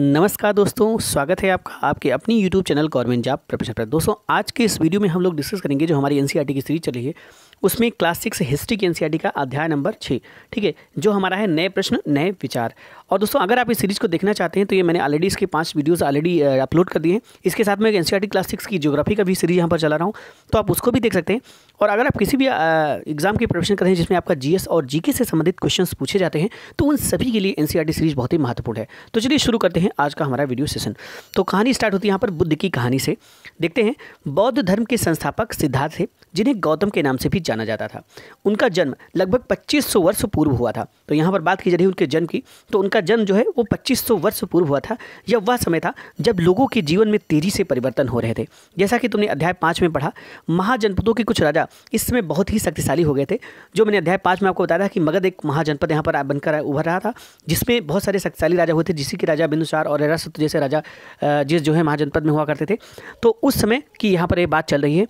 नमस्कार दोस्तों स्वागत है आपका आपके अपनी YouTube channel government job profession पर दोस्तों आज के इस वीडियो में हम लोग डिस्कस करेंगे जो हमारी एनसीईआरटी e की सीरीज चली है उसमें क्लास सिक्स हिस्ट्री की एनसीईआरटी e का अध्याय नंबर छः ठीक है जो हमारा है नए प्रश्न नए विचार और दोस्तों अगर आप इस सीरीज़ को देखना चाहते हैं तो ये मैंने ऑलरेडी इसके पाँच वीडियोज़ ऑलरेडी अपलोड कर दिए हैं इसके साथ में एक एन क्लास सिक्स की जोग्राफी का भी सीरीज यहाँ पर चला रहा हूँ तो आप उसको भी देख सकते हैं और अगर आप किसी भी एग्ज़ाम की प्रिपरेशन कर रहे हैं जिसमें आपका जीएस और जीके से संबंधित क्वेश्चंस पूछे जाते हैं तो उन सभी के लिए एनसीईआरटी सीरीज e बहुत ही महत्वपूर्ण है तो चलिए शुरू करते हैं आज का हमारा वीडियो सेशन तो कहानी स्टार्ट होती है यहाँ पर बुद्ध की कहानी से देखते हैं बौद्ध धर्म के संस्थापक सिद्धार्थ थे जिन्हें गौतम के नाम से भी जाना जाता था उनका जन्म लगभग पच्चीस वर्ष पूर्व हुआ था तो यहाँ पर बात की जा रही है उनके जन्म की तो उनका जन्म जो है वो पच्चीस वर्ष पूर्व हुआ था यह वह समय था जब लोगों के जीवन में तेजी से परिवर्तन हो रहे थे जैसा कि तुमने अध्याय पाँच में पढ़ा महाजनपदों के कुछ राजा इस समय बहुत ही शक्तिशाली हो गए थे जो मैंने अध्याय पाँच में आपको बताया था कि मगध एक महाजनपद यहाँ पर बनकर उभर रहा था जिसमें बहुत सारे शक्तिशाली राजा हुए थे जिससे कि राजा बिंदुसार और एरासत जैसे राजा जिस जो है महाजनपद में हुआ करते थे तो उस समय की यहाँ पर ये बात चल रही है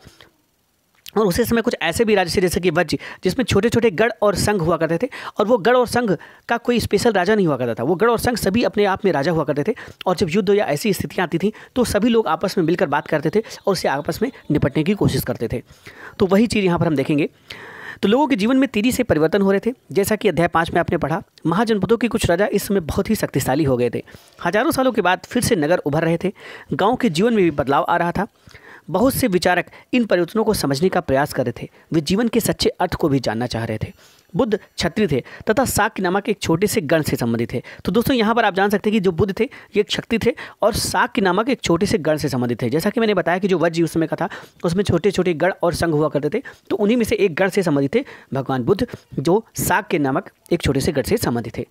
और उसी समय कुछ ऐसे भी राज्य थे जैसे कि वज्र जिसमें छोटे छोटे गढ़ और संघ हुआ करते थे और वो गढ़ और संघ का कोई स्पेशल राजा नहीं हुआ करता था वो गढ़ और संघ सभी अपने आप में राजा हुआ करते थे और जब युद्ध या ऐसी स्थितियाँ आती थी तो सभी लोग आपस में मिलकर बात करते थे और उसे आपस में निपटने की कोशिश करते थे तो वही चीज़ यहाँ पर हम देखेंगे तो लोगों के जीवन में तेजी से परिवर्तन हो रहे थे जैसा कि अध्याय पाँच में आपने पढ़ा महाजनपदों के कुछ राजा इस समय बहुत ही शक्तिशाली हो गए थे हजारों सालों के बाद फिर से नगर उभर रहे थे गाँव के जीवन में भी बदलाव आ रहा था बहुत से विचारक इन परिवर्तनों को समझने का प्रयास कर रहे थे वे जीवन के सच्चे अर्थ को भी जानना चाह रहे थे बुद्ध क्षत्रिय थे तथा साक नामक एक छोटे से गण से संबंधित थे तो दोस्तों यहाँ पर आप जान सकते हैं कि जो बुद्ध थे ये एक शक्ति थे और साक नामक एक छोटे से गण से संबंधित थे जैसा कि मैंने बताया कि जो वज्र उस समय का था उसमें छोटे छोटे गण और संघ हुआ करते थे तो उन्हीं में से एक गण से संबंधित थे भगवान बुद्ध जो साग के नामक एक छोटे से गण से संबंधित थे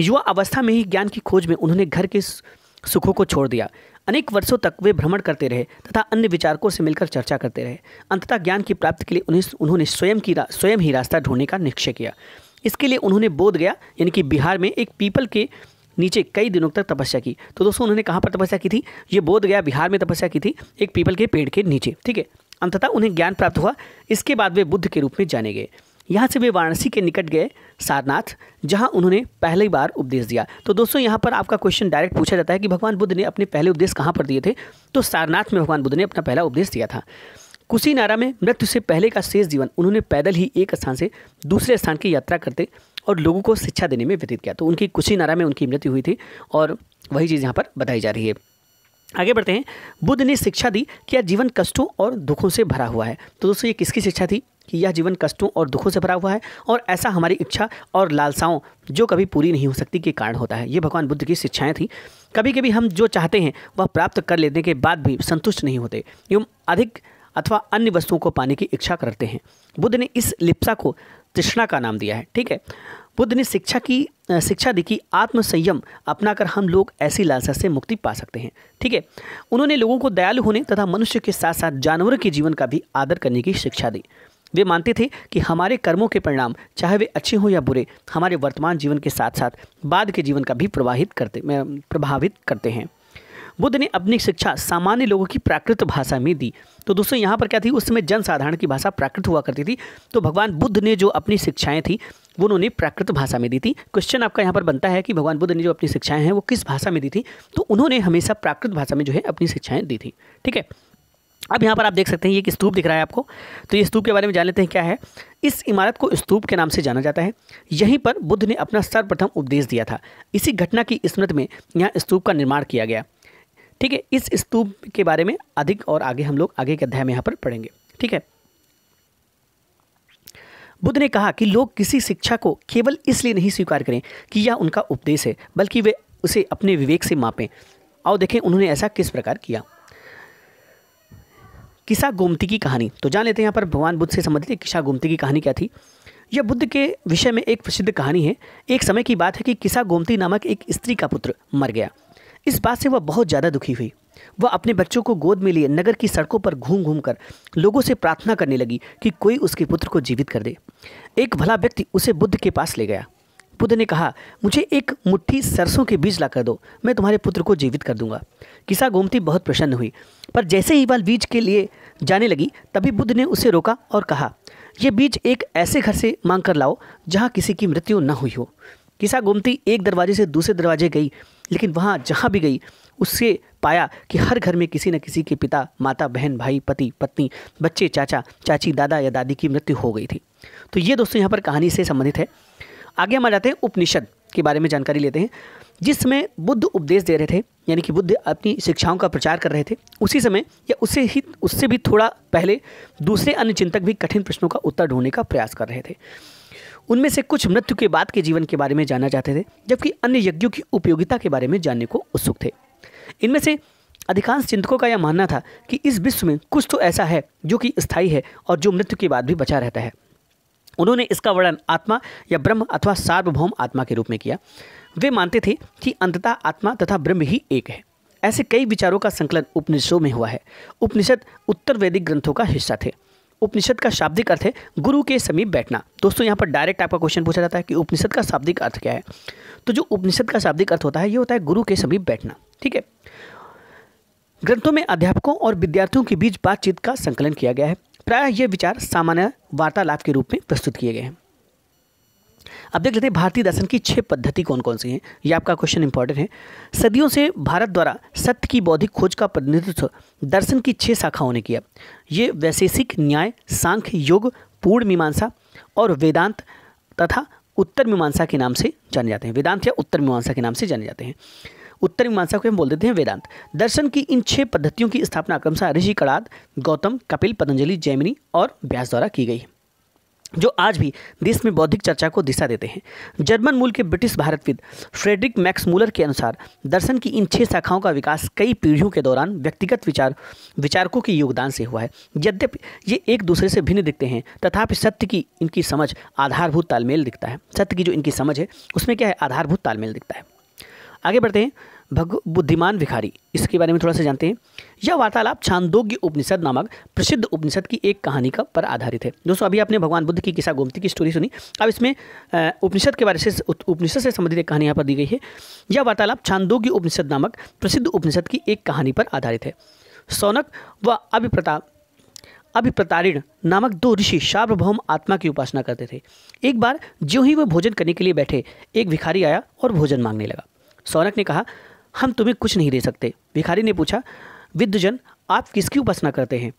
युवा अवस्था में ही ज्ञान की खोज में उन्होंने घर के सुखों को छोड़ दिया अनेक वर्षों तक वे भ्रमण करते रहे तथा अन्य विचारकों से मिलकर चर्चा करते रहे अंततः ज्ञान की प्राप्ति के लिए उन्हें उन्होंने स्वयं की स्वयं ही रास्ता ढूंढने का निश्चय किया इसके लिए उन्होंने बोध गया यानी कि बिहार में एक पीपल के नीचे कई दिनों तक तपस्या की तो दोस्तों उन्होंने कहाँ पर तपस्या की थी ये बोध गया बिहार में तपस्या की थी एक पीपल के पेड़ के नीचे ठीक है अंततः उन्हें ज्ञान प्राप्त हुआ इसके बाद वे बुद्ध के रूप में जाने गए यहाँ से वे वाराणसी के निकट गए सारनाथ जहाँ उन्होंने पहली बार उपदेश दिया तो दोस्तों यहाँ पर आपका क्वेश्चन डायरेक्ट पूछा जाता है कि भगवान बुद्ध ने अपने पहले उपदेश कहाँ पर दिए थे तो सारनाथ में भगवान बुद्ध ने अपना पहला उपदेश दिया था कुशीनारा में मृत्यु से पहले का शेष जीवन उन्होंने पैदल ही एक स्थान से दूसरे स्थान की यात्रा करते और लोगों को शिक्षा देने में व्यतीत किया तो उनकी कुशीनारा में उनकी मृत्यु हुई थी और वही चीज़ यहाँ पर बताई जा रही है आगे बढ़ते हैं बुद्ध ने शिक्षा दी कि यह जीवन कष्टों और दुखों से भरा हुआ है तो दोस्तों ये किसकी शिक्षा थी कि यह जीवन कष्टों और दुखों से भरा हुआ है और ऐसा हमारी इच्छा और लालसाओं जो कभी पूरी नहीं हो सकती के कारण होता है ये भगवान बुद्ध की शिक्षाएँ थी कभी कभी हम जो चाहते हैं वह प्राप्त कर लेने के बाद भी संतुष्ट नहीं होते एवं अधिक अथवा अन्य वस्तुओं को पाने की इच्छा करते हैं बुद्ध ने इस लिप्सा को तृष्णा का नाम दिया है ठीक है बुद्ध ने शिक्षा की शिक्षा दी कि आत्मसंयम अपनाकर हम लोग ऐसी लालसा से मुक्ति पा सकते हैं ठीक है उन्होंने लोगों को दयालु होने तथा मनुष्य के साथ साथ जानवरों के जीवन का भी आदर करने की शिक्षा दी वे मानते थे कि हमारे कर्मों के परिणाम चाहे वे अच्छे हों या बुरे हमारे वर्तमान जीवन के साथ साथ बाद के जीवन का भी प्रवाहित करते प्रभावित करते हैं बुद्ध ने अपनी शिक्षा सामान्य लोगों की प्राकृत भाषा में दी तो दोस्तों यहाँ पर क्या थी उस समय जनसाधारण की भाषा प्राकृत हुआ करती थी तो भगवान बुद्ध ने जो अपनी शिक्षाएं थी वो उन्होंने प्राकृत भाषा में दी थी क्वेश्चन आपका यहाँ पर बनता है कि भगवान बुद्ध ने जो अपनी शिक्षाएं हैं वो किस भाषा में दी थी तो उन्होंने हमेशा प्राकृत भाषा में जो है अपनी शिक्षाएं दी थी ठीक है अब यहाँ पर आप देख सकते हैं ये एक स्तूप दिख रहा है आपको तो ये स्तूप के बारे में जान लेते हैं क्या है इस इमारत को स्तूप के नाम से जाना जाता है यहीं पर बुद्ध ने अपना सर्वप्रथम उपदेश दिया था इसी घटना की स्मृति में यहाँ स्तूप का निर्माण किया गया ठीक है इस स्तूप के बारे में अधिक और आगे हम लोग आगे के अध्याय में यहाँ पर पढ़ेंगे ठीक है बुद्ध ने कहा कि लोग किसी शिक्षा को केवल इसलिए नहीं स्वीकार करें कि यह उनका उपदेश है बल्कि वे उसे अपने विवेक से मापें और देखें उन्होंने ऐसा किस प्रकार किया किसा गोमती की कहानी तो जान लेते हैं यहाँ पर भगवान बुद्ध से संबंधित किसा गोमती की कहानी क्या थी यह बुद्ध के विषय में एक प्रसिद्ध कहानी है एक समय की बात है कि किसा गोमती नामक एक स्त्री का पुत्र मर गया इस बात से वह बहुत ज़्यादा दुखी हुई वह अपने बच्चों को गोद में लिए नगर की सड़कों पर घूम घूम कर लोगों से प्रार्थना करने लगी कि कोई उसके पुत्र को जीवित कर दे एक भला व्यक्ति उसे बुद्ध के पास ले गया बुद्ध ने कहा मुझे एक मुट्ठी सरसों के बीज लाकर दो मैं तुम्हारे पुत्र को जीवित कर दूंगा किसा गोमती बहुत प्रसन्न हुई पर जैसे ही बाल बीज के लिए जाने लगी तभी बुद्ध ने उसे रोका और कहा यह बीज एक ऐसे घर से मांग कर लाओ जहाँ किसी की मृत्यु न हुई हो किसा गोमती एक दरवाजे से दूसरे दरवाजे गई लेकिन वहाँ जहाँ भी गई उससे पाया कि हर घर में किसी न किसी के पिता माता बहन भाई पति पत्नी बच्चे चाचा चाची दादा या दादी की मृत्यु हो गई थी तो ये दोस्तों यहाँ पर कहानी से संबंधित है आगे हम आ जाते हैं उपनिषद के बारे में जानकारी लेते हैं जिस समय बुद्ध उपदेश दे रहे थे यानी कि बुद्ध अपनी शिक्षाओं का प्रचार कर रहे थे उसी समय या उससे ही उससे भी थोड़ा पहले दूसरे अन्य चिंतक भी कठिन प्रश्नों का उत्तर ढूंढने का प्रयास कर रहे थे उनमें से कुछ मृत्यु के बाद के जीवन के बारे में जानना चाहते थे जबकि अन्य यज्ञों की उपयोगिता के बारे में जानने को उत्सुक थे इनमें से अधिकांश चिंतकों का यह मानना था कि इस विश्व में कुछ तो ऐसा है जो कि स्थायी है और जो मृत्यु के बाद भी बचा रहता है उन्होंने इसका वर्णन आत्मा या ब्रह्म अथवा सार्वभौम आत्मा के रूप में किया वे मानते थे कि अंततः आत्मा तथा ब्रह्म ही एक है ऐसे कई विचारों का संकलन उपनिषदों में हुआ है उपनिषद उत्तर वैदिक ग्रंथों का हिस्सा थे उपनिषद का शाब्दिक अर्थ है गुरु के समीप बैठना दोस्तों यहाँ पर डायरेक्ट आपका क्वेश्चन पूछा जाता है कि उपनिषद का शाब्दिक अर्थ क्या है तो जो उपनिषद का शाब्दिक अर्थ होता है ये होता है गुरु के समीप बैठना ठीक है ग्रंथों में अध्यापकों और विद्यार्थियों के बीच बातचीत का संकलन किया गया है प्राय ये विचार सामान्य वार्तालाप के रूप में प्रस्तुत किए गए हैं अब देख लेते हैं भारतीय दर्शन की छह पद्धति कौन कौन सी हैं यह आपका क्वेश्चन इंपॉर्टेंट है सदियों से भारत द्वारा सत्य की बौद्धिक खोज का प्रतिनिधित्व दर्शन की छह शाखाओं ने किया ये वैशेषिक न्याय सांख्य योग पूर्ण मीमांसा और वेदांत तथा उत्तर मीमांसा के नाम से जाने जाते हैं वेदांत या उत्तर मीमांसा के नाम से जाने जाते हैं उत्तर मीमांसा को हम बोल देते हैं वेदांत दर्शन की इन छह पद्धतियों की स्थापना क्रमशः ऋषि कड़ाद गौतम कपिल पतंजलि जैमिनी और व्यास द्वारा की गई जो आज भी देश में बौद्धिक चर्चा को दिशा देते हैं जर्मन मूल के ब्रिटिश भारतविद फ्रेडरिक मैक्स मूलर के अनुसार दर्शन की इन छह शाखाओं का विकास कई पीढ़ियों के दौरान व्यक्तिगत विचार विचारकों के योगदान से हुआ है यद्यपि ये एक दूसरे से भिन्न दिखते हैं तथापि सत्य की इनकी समझ आधारभूत तालमेल दिखता है सत्य की जो इनकी समझ है उसमें क्या है आधारभूत तालमेल दिखता है आगे बढ़ते हैं भग बुद्धिमान भिखारी इसके बारे में थोड़ा सा जानते हैं यह वार्तालाप छांदोग्य उपनिषद नामक प्रसिद्ध उपनिषद की एक कहानी का पर आधारित है दोस्तों अभी आपने भगवान बुद्ध की किस्सा गोमती की स्टोरी सुनी अब इसमें उपनिषद के बारे से उपनिषद से संबंधित एक कहानी यहाँ पर दी गई है यह वार्तालाप छांदोग्य उपनिषद नामक प्रसिद्ध उपनिषद की एक कहानी पर आधारित है सौनक व अभिप्रता अभिप्रतारिण नामक दो ऋषि सार्वभौम आत्मा की उपासना करते थे एक बार ज्यों ही वह भोजन करने के लिए बैठे एक भिखारी आया और भोजन मांगने लगा सौनक ने कहा हम तुम्हें कुछ नहीं दे सकते भिखारी ने पूछा विद्वजन आप किसकी उपासना करते हैं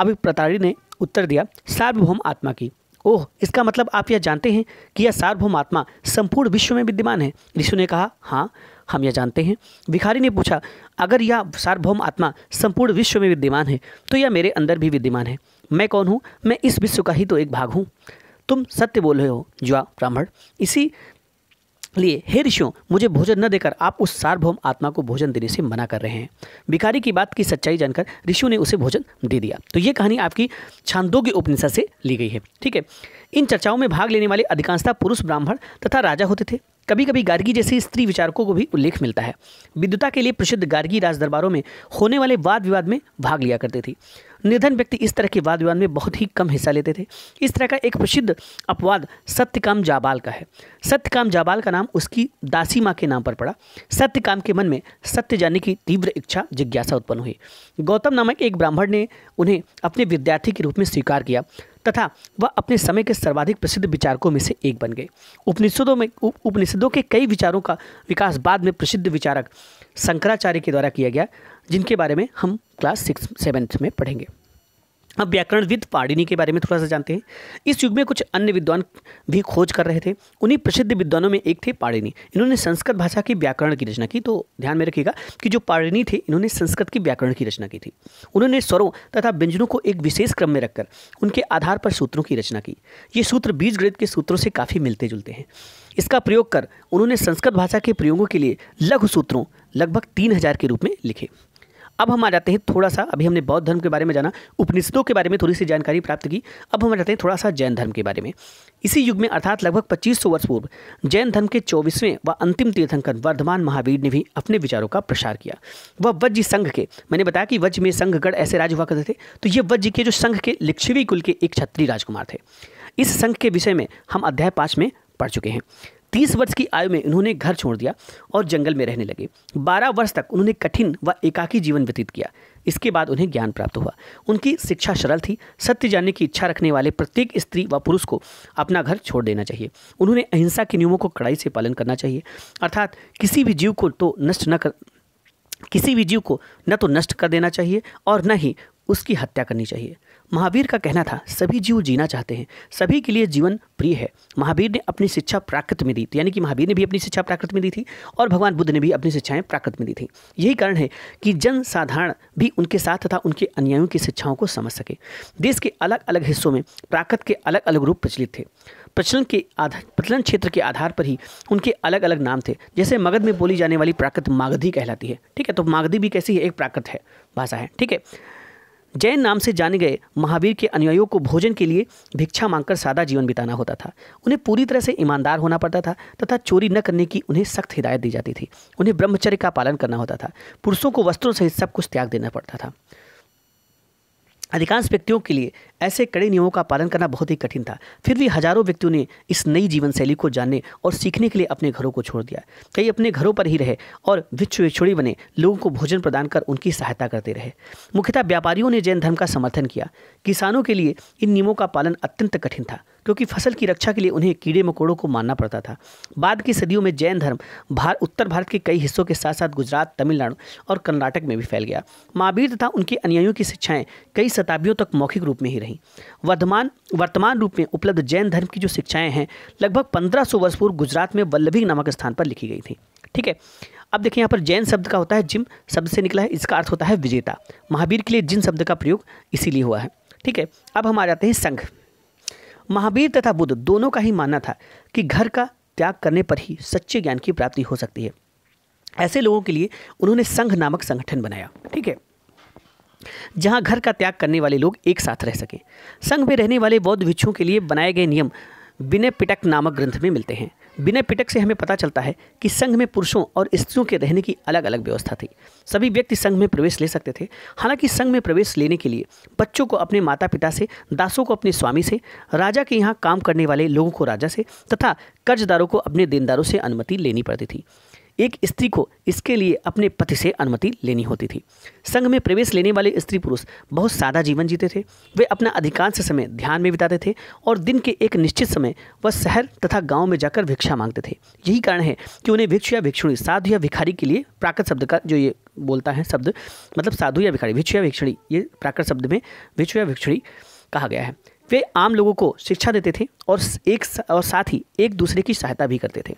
अभी प्रतारी ने उत्तर दिया सार्वभौम आत्मा की ओह इसका मतलब आप यह जानते हैं कि यह सार्वभौम आत्मा संपूर्ण विश्व में विद्यमान है ऋषि ने कहा हाँ हम यह जानते हैं भिखारी ने पूछा अगर यह सार्वभौम आत्मा संपूर्ण विश्व में विद्यमान है तो यह मेरे अंदर भी विद्यमान है मैं कौन हूँ मैं इस विश्व का ही तो एक भाग हूँ तुम सत्य बोल रहे हो जुआ ब्राह्मण इसी लिए हे ऋषियों मुझे भोजन न देकर आप उस सार्वभौम आत्मा को भोजन देने से मना कर रहे हैं भिखारी की बात की सच्चाई जानकर ऋषियों ने उसे भोजन दे दिया तो ये कहानी आपकी छांदोग्य उपनिषद से ली गई है ठीक है इन चर्चाओं में भाग लेने वाले अधिकांशता पुरुष ब्राह्मण तथा राजा होते थे कभी कभी गार्गी जैसे स्त्री विचारकों को भी उल्लेख मिलता है विद्युता के लिए प्रसिद्ध गार्गी राज दरबारों में होने वाले वाद विवाद में भाग लिया करती थी निर्धन व्यक्ति इस तरह के वाद विवाद में बहुत ही कम हिस्सा लेते थे इस तरह का एक प्रसिद्ध अपवाद सत्यकाम जाबाल का है सत्यकाम जाबाल का नाम उसकी दासी माँ के नाम पर पड़ा सत्यकाम के मन में सत्य जाने की तीव्र इच्छा जिज्ञासा उत्पन्न हुई गौतम नामक एक ब्राह्मण ने उन्हें अपने विद्यार्थी के रूप में स्वीकार किया तथा वह अपने समय के सर्वाधिक प्रसिद्ध विचारकों में से एक बन गए उपनिषदों में उपनिषदों के कई विचारों का विकास बाद में प्रसिद्ध विचारक शंकराचार्य के द्वारा किया गया जिनके बारे में हम क्लास सिक्स सेवन्थ में पढ़ेंगे अब व्याकरणविद पाड़िनी के बारे में थोड़ा सा जानते हैं इस युग में कुछ अन्य विद्वान भी खोज कर रहे थे उन्हीं प्रसिद्ध विद्वानों में एक थे पाड़िनी इन्होंने संस्कृत भाषा की व्याकरण की रचना की तो ध्यान में रखिएगा कि जो पाड़िनी थे इन्होंने संस्कृत की व्याकरण की रचना की थी उन्होंने स्वरों तथा व्यंजनों को एक विशेष क्रम में रखकर उनके आधार पर सूत्रों की रचना की ये सूत्र बीज गणित के सूत्रों से काफ़ी मिलते जुलते हैं इसका प्रयोग कर उन्होंने संस्कृत भाषा के प्रयोगों के लिए लघु सूत्रों लगभग तीन हजार के रूप में लिखे अब हम आ जाते हैं थोड़ा सा अभी हमने बौद्ध धर्म के बारे में जाना उपनिषदों के बारे में थोड़ी सी जानकारी प्राप्त की अब हम आ जाते हैं थोड़ा सा जैन धर्म के बारे में इसी युग में अर्थात लगभग 2500 वर्ष पूर्व जैन धर्म के चौबीसवें व अंतिम तीर्थंकर वर्धमान महावीर ने भी अपने विचारों का प्रसार किया वह वज्र संघ के मैंने बताया कि वज्र में संघगढ़ ऐसे राज हुआ करते थे तो ये वज्र के जो संघ के लिच्छवी कुल के एक क्षत्रिय राजकुमार थे इस संघ के विषय में हम अध्याय पाँच में पढ़ चुके हैं तीस वर्ष की आयु में इन्होंने घर छोड़ दिया और जंगल में रहने लगे बारह वर्ष तक उन्होंने कठिन व एकाकी जीवन व्यतीत किया इसके बाद उन्हें ज्ञान प्राप्त हुआ उनकी शिक्षा सरल थी सत्य जानने की इच्छा रखने वाले प्रत्येक स्त्री व पुरुष को अपना घर छोड़ देना चाहिए उन्होंने अहिंसा के नियमों को कड़ाई से पालन करना चाहिए अर्थात किसी भी जीव को तो नष्ट न कर किसी भी जीव को न तो नष्ट कर देना चाहिए और न ही उसकी हत्या करनी चाहिए महावीर का कहना था सभी जीव जीना चाहते हैं सभी के लिए जीवन प्रिय है महावीर ने अपनी शिक्षा प्राकृत में दी थी यानी कि महावीर ने भी अपनी शिक्षा प्राकृत में दी थी और भगवान बुद्ध ने भी अपनी शिक्षाएं प्राकृत में दी थी यही कारण है कि जन साधारण भी उनके साथ तथा उनके अन्यायों की शिक्षाओं को समझ सके देश के अलग अलग हिस्सों में प्राकृत के अलग अलग रूप प्रचलित थे प्रचलन के आधार प्रचलन क्षेत्र के आधार पर ही उनके अलग अलग नाम थे जैसे मगध में बोली जाने वाली प्राकृत मागधी कहलाती है ठीक है तो मागधी भी कैसी है एक प्राकृत है भाषा है ठीक है जैन नाम से जाने गए महावीर के अनुयायियों को भोजन के लिए भिक्षा मांगकर सादा जीवन बिताना होता था उन्हें पूरी तरह से ईमानदार होना पड़ता था तथा चोरी न करने की उन्हें सख्त हिदायत दी जाती थी उन्हें ब्रह्मचर्य का पालन करना होता था पुरुषों को वस्त्रों सहित सब कुछ त्याग देना पड़ता था अधिकांश व्यक्तियों के लिए ऐसे कड़े नियमों का पालन करना बहुत ही कठिन था फिर भी हजारों व्यक्तियों ने इस नई जीवन शैली को जानने और सीखने के लिए अपने घरों को छोड़ दिया कई अपने घरों पर ही रहे और भिक्षुभिक्षुड़ी बने लोगों को भोजन प्रदान कर उनकी सहायता करते रहे मुख्यतः व्यापारियों ने जैन धर्म का समर्थन किया किसानों के लिए इन नियमों का पालन अत्यंत कठिन था क्योंकि फसल की रक्षा के लिए उन्हें कीड़े मकोड़ों को मानना पड़ता था बाद की सदियों में जैन धर्म भार, उत्तर भारत के कई हिस्सों के साथ साथ गुजरात तमिलनाडु और कर्नाटक में भी फैल गया महावीर तथा उनके अनुयायियों की शिक्षाएँ कई शताब्दियों तक मौखिक रूप में ही रहीं वर्धमान वर्तमान रूप में उपलब्ध जैन धर्म की जो शिक्षाएँ हैं लगभग पंद्रह सौ वर्ष पूर्व गुजरात में वल्लभी नामक स्थान पर लिखी गई थी ठीक है अब देखिए यहाँ पर जैन शब्द का होता है जिम शब्द से निकला है इसका अर्थ होता है विजेता महावीर के लिए जिन शब्द का प्रयोग इसीलिए हुआ है ठीक है अब हम आ जाते हैं संघ महावीर तथा बुद्ध दोनों का ही मानना था कि घर का त्याग करने पर ही सच्चे ज्ञान की प्राप्ति हो सकती है ऐसे लोगों के लिए उन्होंने संघ नामक संगठन बनाया ठीक है जहां घर का त्याग करने वाले लोग एक साथ रह सकें संघ में रहने वाले बौद्ध भिक्षुओं के लिए बनाए गए नियम विनय पिटक नामक ग्रंथ में मिलते हैं बिना पिटक से हमें पता चलता है कि संघ में पुरुषों और स्त्रियों के रहने की अलग अलग व्यवस्था थी सभी व्यक्ति संघ में प्रवेश ले सकते थे हालांकि संघ में प्रवेश लेने के लिए बच्चों को अपने माता पिता से दासों को अपने स्वामी से राजा के यहाँ काम करने वाले लोगों को राजा से तथा कर्जदारों को अपने देनदारों से अनुमति लेनी पड़ती थी एक स्त्री को इसके लिए अपने पति से अनुमति लेनी होती थी संघ में प्रवेश लेने वाले स्त्री पुरुष बहुत सादा जीवन जीते थे वे अपना अधिकांश समय ध्यान में बिताते थे और दिन के एक निश्चित समय वह शहर तथा गांव में जाकर भिक्षा मांगते थे यही कारण है कि उन्हें भिक्षु या भिक्षुणी साधु या भिखारी के लिए प्राकृत शब्द का जो ये बोलता है शब्द मतलब साधु या भिखारी भिक्षु या भिक्षुणी ये प्राकृत शब्द में भिक्षु या भिक्षुणी कहा गया है वे आम लोगों को शिक्षा देते थे और एक और साथ ही एक दूसरे की सहायता भी करते थे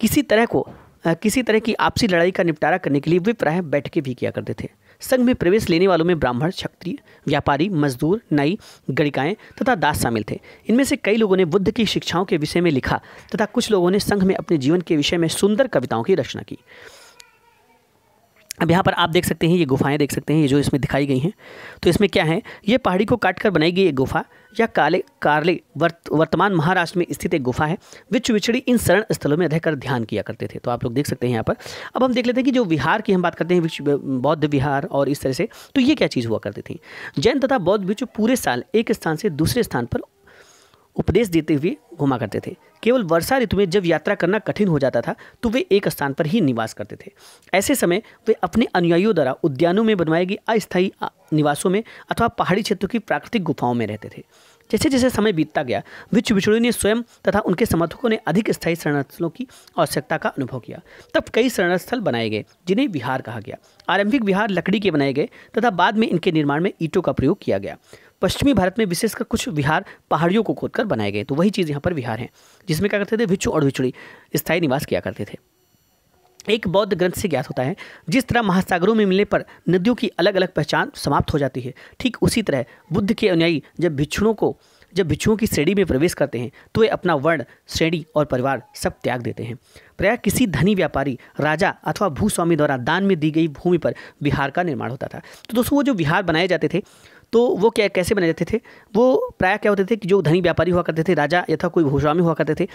किसी तरह को किसी तरह की आपसी लड़ाई का निपटारा करने के लिए वे प्रायः बैठकें भी किया करते थे संघ में प्रवेश लेने वालों में ब्राह्मण क्षत्रिय व्यापारी मजदूर नई गणिकाएं तथा दास शामिल थे इनमें से कई लोगों ने बुद्ध की शिक्षाओं के विषय में लिखा तथा कुछ लोगों ने संघ में अपने जीवन के विषय में सुंदर कविताओं की रचना की अब यहाँ पर आप देख सकते हैं ये गुफाएं देख सकते हैं ये जो इसमें दिखाई गई हैं तो इसमें क्या है ये पहाड़ी को काट कर बनाई गई एक गुफा या काले कार्ले वर्त, वर्तमान महाराष्ट्र में स्थित एक गुफा है विच विचड़ी इन शरण स्थलों में रहकर ध्यान किया करते थे तो आप लोग देख सकते हैं यहाँ पर अब हम देख लेते हैं कि जो विहार की हम बात करते हैं बौद्ध विहार और इस तरह से तो ये क्या चीज़ हुआ करती थी जैन तथा बौद्ध भिक्षु पूरे साल एक स्थान से दूसरे स्थान पर उपदेश देते हुए घुमा करते थे केवल वर्षा ऋतु में जब यात्रा करना कठिन हो जाता था तो वे एक स्थान पर ही निवास करते थे ऐसे समय वे अपने अनुयायियों द्वारा उद्यानों में बनवाए गए अस्थायी निवासों में अथवा पहाड़ी क्षेत्रों की प्राकृतिक गुफाओं में रहते थे जैसे जैसे समय बीतता गया विच बिछड़ियों ने स्वयं तथा उनके समर्थकों ने अधिक स्थायी शरणस्थलों की आवश्यकता का अनुभव किया तब कई शरणार्थल बनाए गए जिन्हें विहार कहा गया आरंभिक विहार लकड़ी के बनाए गए तथा बाद में इनके निर्माण में ईंटों का प्रयोग किया गया पश्चिमी भारत में विशेषकर कुछ विहार पहाड़ियों को खोदकर बनाए गए तो वही चीज़ यहाँ पर विहार हैं जिसमें क्या करते थे भिक्षु और भिछुड़ी स्थायी निवास किया करते थे एक बौद्ध ग्रंथ से ज्ञात होता है जिस तरह महासागरों में मिलने पर नदियों की अलग अलग पहचान समाप्त हो जाती है ठीक उसी तरह बुद्ध के अनुयायी जब भिक्षुओं को जब भिक्षुओं की श्रेणी में प्रवेश करते हैं तो वे अपना वर्ण श्रेणी और परिवार सब त्याग देते हैं प्रया किसी धनी व्यापारी राजा अथवा भूस्वामी द्वारा दान में दी गई भूमि पर विहार का निर्माण होता था तो दोस्तों वो जो विहार बनाए जाते थे तो वो क्या कैसे बने जाते थे वो प्राय क्या होते थे कि जो धनी व्यापारी हुआ करते थे राजा यथा कोई भूस्वामी हुआ करते थे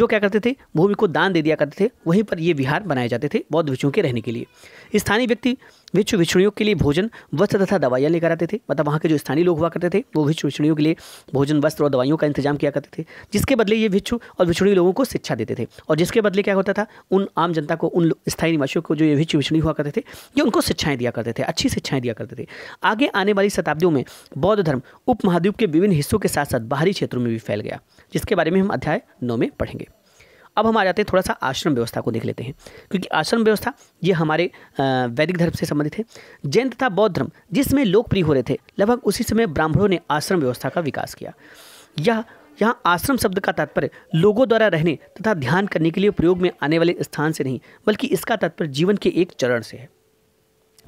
जो क्या करते थे भूमि को दान दे दिया करते थे वहीं पर ये विहार बनाए जाते थे बौद्ध विषयों के रहने के लिए स्थानीय व्यक्ति विश्व विछड़ियों के लिए भोजन वस्त्र तथा दवाइयाँ लेकर आते थे मतलब वहाँ के जो स्थानीय लोग हुआ करते थे वो विश्व विछड़ियों के लिए भोजन वस्त्र और दवाइयों का इंतजाम किया करते थे जिसके बदले ये भिक्षु और भिक्षुणी लोगों को शिक्षा देते थे और जिसके बदले क्या होता था उन आम जनता को उन स्थायी निवासियों को जो ये भिक्षु विछड़ी हुआ करते थे ये उनको शिक्षाएँ दिया करते थे अच्छी शिक्षाएँ दिया करते थे आगे आने वाली शताब्दियों में बौद्ध धर्म उप महाद्वीप के विभिन्न हिस्सों के साथ साथ बाहरी क्षेत्रों में भी फैल गया जिसके बारे में हम अध्याय नौ में पढ़ेंगे अब हम आ जाते हैं थोड़ा सा आश्रम व्यवस्था को देख लेते हैं क्योंकि आश्रम व्यवस्था ये हमारे वैदिक धर्म से संबंधित है जैन तथा बौद्ध धर्म जिसमें लोकप्रिय हो रहे थे लगभग उसी समय ब्राह्मणों ने आश्रम व्यवस्था का विकास किया यह यहाँ आश्रम शब्द का तात्पर्य लोगों द्वारा रहने तथा ध्यान करने के लिए प्रयोग में आने वाले स्थान से नहीं बल्कि इसका तात्पर्य जीवन के एक चरण से है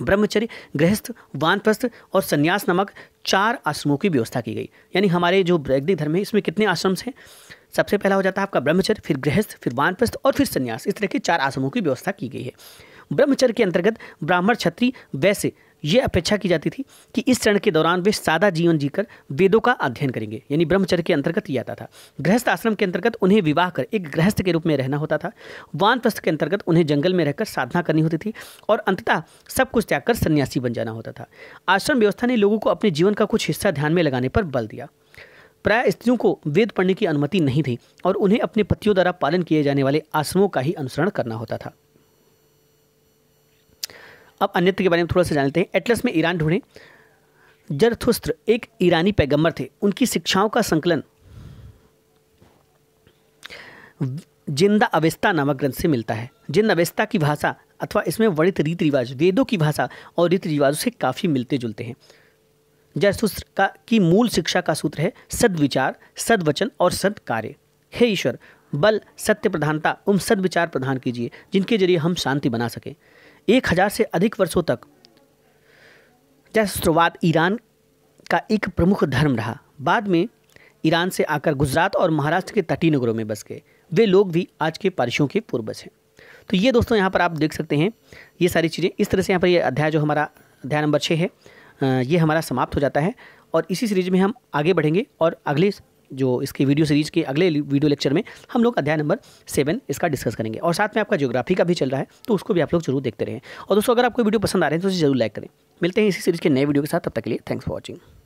ब्रह्मचर्य गृहस्थ वानप्रस्थ और संन्यास नामक चार आश्रमों की व्यवस्था की गई यानी हमारे जो वैदिक धर्म है इसमें कितने आश्रम हैं सबसे पहला हो जाता है आपका ब्रह्मचर्य फिर गृहस्थ फिर वानप्रस्थ और फिर संन्यास इस तरह के चार आश्रमों की व्यवस्था की गई है ब्रह्मचर्य के अंतर्गत ब्राह्मण क्षत्रिय वैसे ये अपेक्षा की जाती थी कि इस चरण के दौरान वे सादा जीवन जीकर वेदों का अध्ययन करेंगे यानी ब्रह्मचर्य के अंतर्गत ये आता था गृहस्थ आश्रम के अंतर्गत उन्हें विवाह कर एक गृहस्थ के रूप में रहना होता था वानप्रस्थ के अंतर्गत उन्हें जंगल में रहकर साधना करनी होती थी और अंततः सब कुछ त्याग कर सन्यासी बन जाना होता था आश्रम व्यवस्था ने लोगों को अपने जीवन का कुछ हिस्सा ध्यान में लगाने पर बल दिया प्राय स्त्रियों को वेद पढ़ने की अनुमति नहीं थी और उन्हें अपने पतियों द्वारा पालन किए जाने वाले आश्रमों का ही अनुसरण करना होता था अब अन्यत्र के बारे में थोड़ा सा जानते हैं एटलस में ईरान ढूंढे जरथुस्त्र एक ईरानी पैगंबर थे उनकी शिक्षाओं का संकलन जिंदा अवेस्ता नामक ग्रंथ से मिलता है जिंद अवेस्ता की भाषा अथवा इसमें वर्णित रीति रिवाज वेदों की भाषा और रीति रिवाजों से काफ़ी मिलते जुलते हैं जयसूत्र का की मूल शिक्षा का सूत्र है सद्विचार सद्वचन और कार्य हे ईश्वर बल सत्य प्रधानता उम सद्विचार प्रदान कीजिए जिनके जरिए हम शांति बना सकें एक हजार से अधिक वर्षों तक जयसूत्रवाद ईरान का एक प्रमुख धर्म रहा बाद में ईरान से आकर गुजरात और महाराष्ट्र के तटीय नगरों में बस गए वे लोग भी आज के पारिशों के पूर्वज हैं तो ये दोस्तों यहाँ पर आप देख सकते हैं ये सारी चीज़ें इस तरह से यहाँ पर ये अध्याय जो हमारा अध्याय नंबर छः है ये हमारा समाप्त हो जाता है और इसी सीरीज़ में हम आगे बढ़ेंगे और अगले जो इसकी वीडियो सीरीज़ के अगले वीडियो लेक्चर में हम लोग अध्याय नंबर सेवन इसका डिस्कस करेंगे और साथ में आपका ज्योग्राफी का भी चल रहा है तो उसको भी आप लोग जरूर देखते रहें और दोस्तों अगर आपको वीडियो पसंद आ रहे हैं तो उसे जरूर लाइक करें मिलते हैं इसी सीरीज़ के नए वीडियो के साथ तब तक के लिए थैंक्स फॉर वॉचिंग